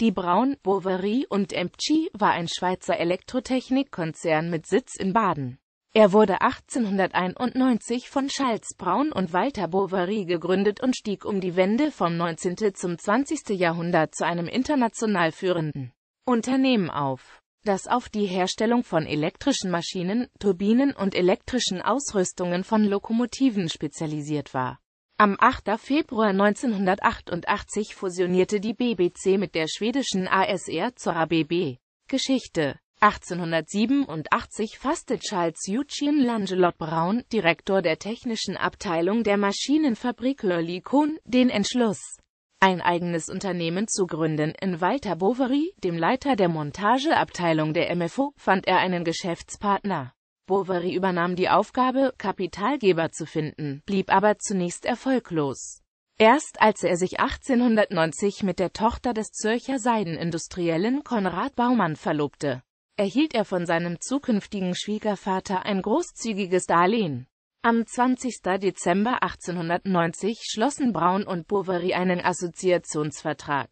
Die Braun, Bovary und MG war ein Schweizer Elektrotechnikkonzern mit Sitz in Baden. Er wurde 1891 von Charles Braun und Walter Bovary gegründet und stieg um die Wende vom 19. zum 20. Jahrhundert zu einem international führenden Unternehmen auf, das auf die Herstellung von elektrischen Maschinen, Turbinen und elektrischen Ausrüstungen von Lokomotiven spezialisiert war am 8. Februar 1988 fusionierte die BBC mit der schwedischen ASR zur ABB. Geschichte 1887 fasste Charles Eugene Langelot Braun, Direktor der technischen Abteilung der Maschinenfabrik Lollicon, den Entschluss, ein eigenes Unternehmen zu gründen. In Walter Bovary, dem Leiter der Montageabteilung der MFO, fand er einen Geschäftspartner. Bovary übernahm die Aufgabe, Kapitalgeber zu finden, blieb aber zunächst erfolglos. Erst als er sich 1890 mit der Tochter des Zürcher Seidenindustriellen Konrad Baumann verlobte, erhielt er von seinem zukünftigen Schwiegervater ein großzügiges Darlehen. Am 20. Dezember 1890 schlossen Braun und Bovary einen Assoziationsvertrag.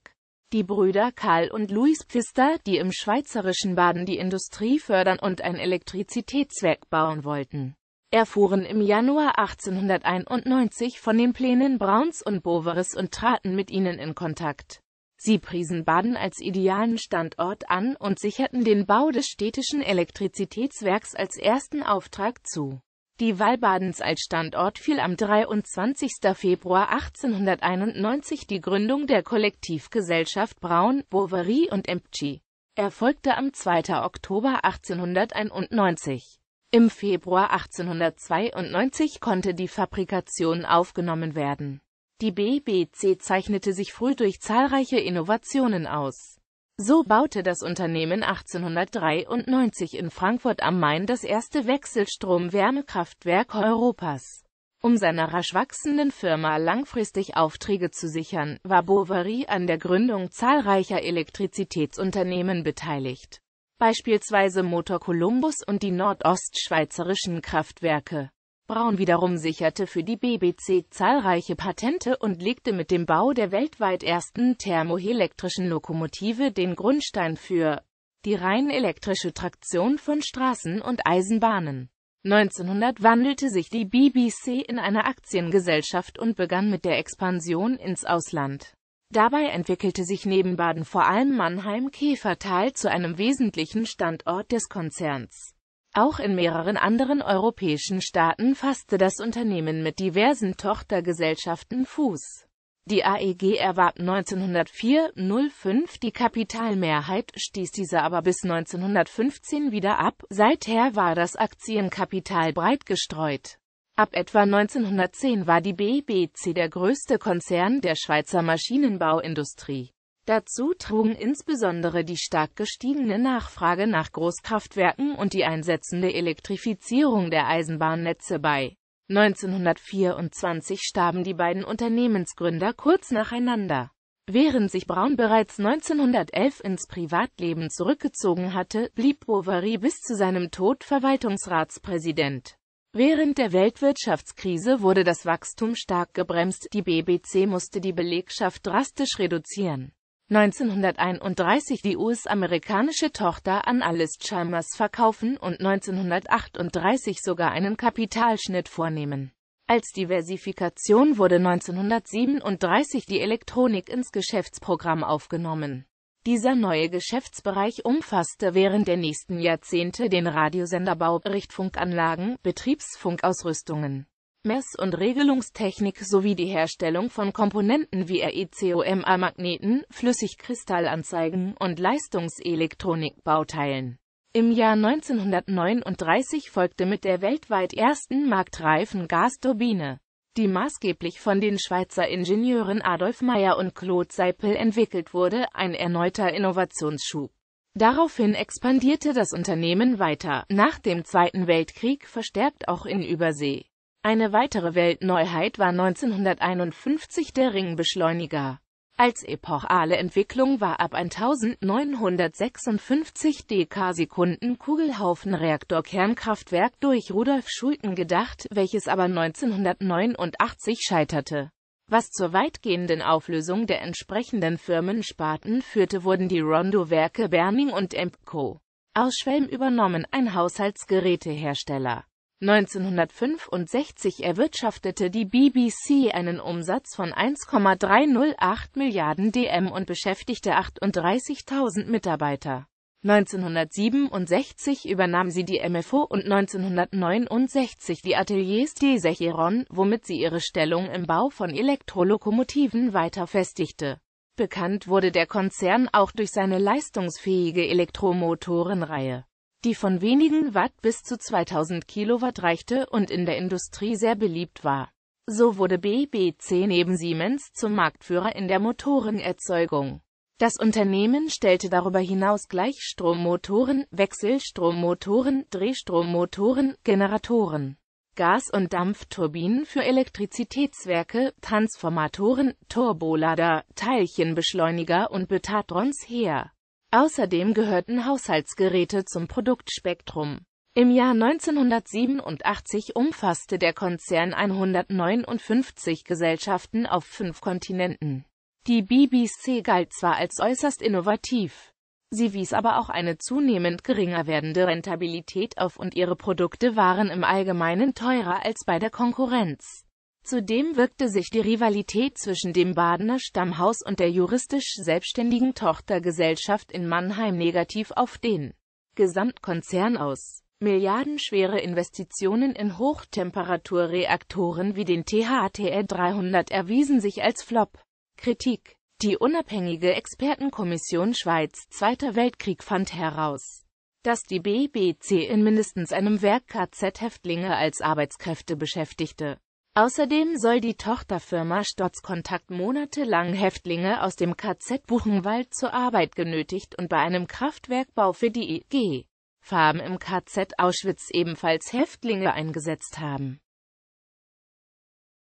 Die Brüder Karl und Louis Pfister, die im schweizerischen Baden die Industrie fördern und ein Elektrizitätswerk bauen wollten, erfuhren im Januar 1891 von den Plänen Brauns und Boveres und traten mit ihnen in Kontakt. Sie priesen Baden als idealen Standort an und sicherten den Bau des städtischen Elektrizitätswerks als ersten Auftrag zu die Wallbadens als Standort fiel am 23. Februar 1891 die Gründung der Kollektivgesellschaft Braun, Bovary und Emptschi erfolgte am 2. Oktober 1891. Im Februar 1892 konnte die Fabrikation aufgenommen werden. Die BBC zeichnete sich früh durch zahlreiche Innovationen aus so baute das Unternehmen 1893 in Frankfurt am Main das erste Wechselstrom-Wärmekraftwerk Europas. Um seiner rasch wachsenden Firma langfristig Aufträge zu sichern, war Bovary an der Gründung zahlreicher Elektrizitätsunternehmen beteiligt. Beispielsweise Motor Columbus und die nordostschweizerischen Kraftwerke. Braun wiederum sicherte für die BBC zahlreiche Patente und legte mit dem Bau der weltweit ersten thermoelektrischen Lokomotive den Grundstein für die rein elektrische Traktion von Straßen und Eisenbahnen. 1900 wandelte sich die BBC in eine Aktiengesellschaft und begann mit der Expansion ins Ausland. Dabei entwickelte sich neben Baden vor allem Mannheim-Käfertal zu einem wesentlichen Standort des Konzerns. Auch in mehreren anderen europäischen Staaten fasste das Unternehmen mit diversen Tochtergesellschaften Fuß. Die AEG erwarb 1904-05 die Kapitalmehrheit, stieß diese aber bis 1915 wieder ab, seither war das Aktienkapital breit gestreut. Ab etwa 1910 war die BBC e der größte Konzern der Schweizer Maschinenbauindustrie. Dazu trugen insbesondere die stark gestiegene Nachfrage nach Großkraftwerken und die einsetzende Elektrifizierung der Eisenbahnnetze bei. 1924 starben die beiden Unternehmensgründer kurz nacheinander. Während sich Braun bereits 1911 ins Privatleben zurückgezogen hatte, blieb Bovary bis zu seinem Tod Verwaltungsratspräsident. Während der Weltwirtschaftskrise wurde das Wachstum stark gebremst, die BBC musste die Belegschaft drastisch reduzieren. 1931 die US-amerikanische Tochter an Alice Chalmers verkaufen und 1938 sogar einen Kapitalschnitt vornehmen. Als Diversifikation wurde 1937 die Elektronik ins Geschäftsprogramm aufgenommen. Dieser neue Geschäftsbereich umfasste während der nächsten Jahrzehnte den Radiosenderbau, Richtfunkanlagen, Betriebsfunkausrüstungen, Mess- und Regelungstechnik sowie die Herstellung von Komponenten wie RECOMA-Magneten, Flüssigkristallanzeigen und Leistungselektronikbauteilen. Im Jahr 1939 folgte mit der weltweit ersten marktreifen Gasturbine, die maßgeblich von den Schweizer Ingenieuren Adolf Meyer und Claude Seipel entwickelt wurde, ein erneuter Innovationsschub. Daraufhin expandierte das Unternehmen weiter, nach dem Zweiten Weltkrieg verstärkt auch in Übersee. Eine weitere Weltneuheit war 1951 der Ringbeschleuniger. Als epochale Entwicklung war ab 1956 Dekasekunden Kugelhaufenreaktorkernkraftwerk durch Rudolf Schulten gedacht, welches aber 1989 scheiterte. Was zur weitgehenden Auflösung der entsprechenden Firmensparten führte, wurden die Rondo-Werke Berning und Empco aus Schwelm übernommen, ein Haushaltsgerätehersteller. 1965 erwirtschaftete die BBC einen Umsatz von 1,308 Milliarden DM und beschäftigte 38.000 Mitarbeiter. 1967 übernahm sie die MFO und 1969 die Ateliers des Secheron, womit sie ihre Stellung im Bau von Elektrolokomotiven weiter festigte. Bekannt wurde der Konzern auch durch seine leistungsfähige Elektromotorenreihe die von wenigen Watt bis zu 2000 Kilowatt reichte und in der Industrie sehr beliebt war. So wurde BBC neben Siemens zum Marktführer in der Motorenerzeugung. Das Unternehmen stellte darüber hinaus Gleichstrommotoren, Wechselstrommotoren, Drehstrommotoren, Generatoren, Gas- und Dampfturbinen für Elektrizitätswerke, Transformatoren, Turbolader, Teilchenbeschleuniger und Betatrons her. Außerdem gehörten Haushaltsgeräte zum Produktspektrum. Im Jahr 1987 umfasste der Konzern 159 Gesellschaften auf fünf Kontinenten. Die BBC galt zwar als äußerst innovativ, sie wies aber auch eine zunehmend geringer werdende Rentabilität auf und ihre Produkte waren im Allgemeinen teurer als bei der Konkurrenz. Zudem wirkte sich die Rivalität zwischen dem Badener Stammhaus und der juristisch selbstständigen Tochtergesellschaft in Mannheim negativ auf den Gesamtkonzern aus. Milliardenschwere Investitionen in Hochtemperaturreaktoren wie den THTL 300 erwiesen sich als Flop. Kritik Die unabhängige Expertenkommission Schweiz Zweiter Weltkrieg fand heraus, dass die BBC in mindestens einem Werk KZ-Häftlinge als Arbeitskräfte beschäftigte. Außerdem soll die Tochterfirma Stotz Kontakt monatelang Häftlinge aus dem KZ Buchenwald zur Arbeit genötigt und bei einem Kraftwerkbau für die EG Farben im KZ Auschwitz ebenfalls Häftlinge eingesetzt haben